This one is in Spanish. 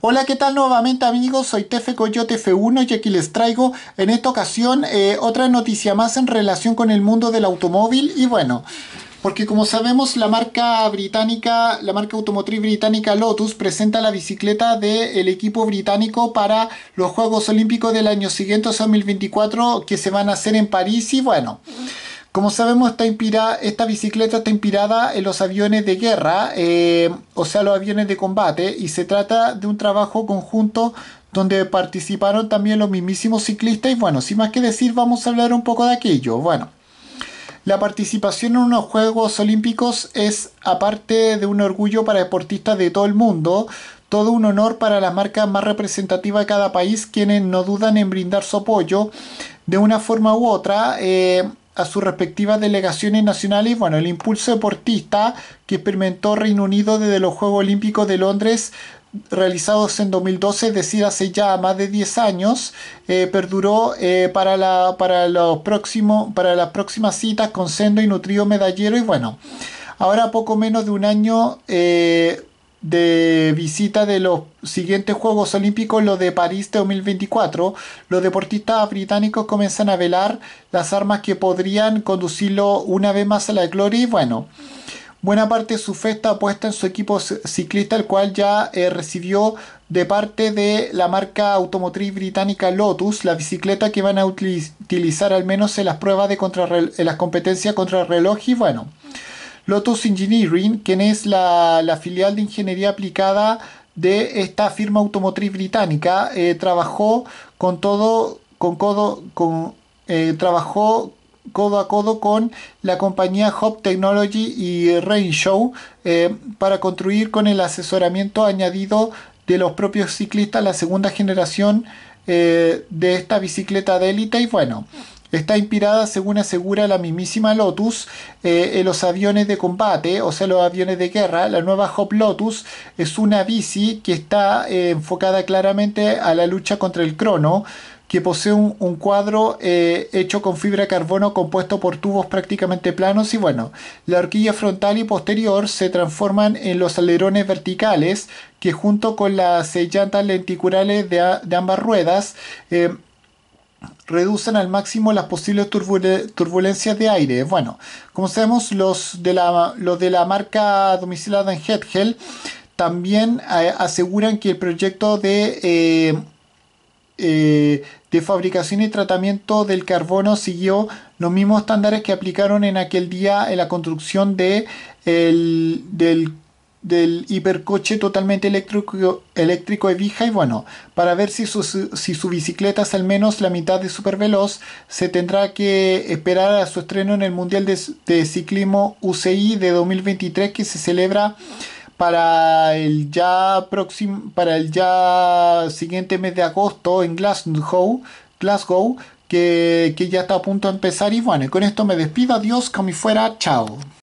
Hola, ¿qué tal nuevamente amigos? Soy Tefe Coyote F1 y aquí les traigo en esta ocasión eh, otra noticia más en relación con el mundo del automóvil y bueno... Porque como sabemos, la marca británica, la marca automotriz británica Lotus presenta la bicicleta del equipo británico para los Juegos Olímpicos del año siguiente, 2024, que se van a hacer en París. Y bueno, como sabemos, está esta bicicleta está inspirada en los aviones de guerra, eh, o sea, los aviones de combate, y se trata de un trabajo conjunto donde participaron también los mismísimos ciclistas. Y bueno, sin más que decir, vamos a hablar un poco de aquello. Bueno, la participación en unos Juegos Olímpicos es, aparte de un orgullo para deportistas de todo el mundo, todo un honor para las marcas más representativas de cada país, quienes no dudan en brindar su apoyo de una forma u otra. Eh, a sus respectivas delegaciones nacionales, bueno, el impulso deportista que experimentó Reino Unido desde los Juegos Olímpicos de Londres realizados en 2012, es decir, hace ya más de 10 años, eh, perduró eh, para, la, para, para las próximas citas con sendo y nutrido medallero y bueno, ahora poco menos de un año eh, de visita de los siguientes Juegos Olímpicos, los de París de 2024, los deportistas británicos comienzan a velar las armas que podrían conducirlo una vez más a la gloria y bueno, buena parte de su fe apuesta en su equipo ciclista, el cual ya eh, recibió de parte de la marca automotriz británica Lotus la bicicleta que van a utilizar al menos en las pruebas de contrarreloj... en las competencias contra reloj y bueno. Lotus Engineering, quien es la, filial de ingeniería aplicada de esta firma automotriz británica, eh, trabajó con todo, con codo, con, eh, codo a codo con la compañía Hop Technology y Rainshow eh, para construir con el asesoramiento añadido de los propios ciclistas la segunda generación de esta bicicleta de élite y bueno Está inspirada, según asegura la mismísima Lotus, eh, en los aviones de combate, o sea, los aviones de guerra. La nueva Hop Lotus es una bici que está eh, enfocada claramente a la lucha contra el crono, que posee un, cuadro eh, hecho con fibra de carbono compuesto por tubos prácticamente planos y bueno, la horquilla frontal y posterior se transforman en los alerones verticales que junto con las eh, llantas lenticulares de, ambas ruedas reducen al máximo las posibles turbulencias de aire. Bueno, como sabemos, los de la, de la marca domiciliada en también eh, aseguran que el proyecto de, eh, eh, de fabricación y tratamiento del carbono siguió los mismos estándares que aplicaron en aquel día en la construcción de el, del del hipercoche totalmente eléctrico, eléctrico Vija y bueno, para ver si su, si bicicleta es al menos la mitad de superveloz, se tendrá que esperar a su estreno en el Mundial de, Ciclismo UCI de 2023 que se celebra para el ya próximo para el ya siguiente mes de agosto en Glasgow, Glasgow que, ya está a punto de empezar y bueno, con esto me despido, adiós, como fuera, chao.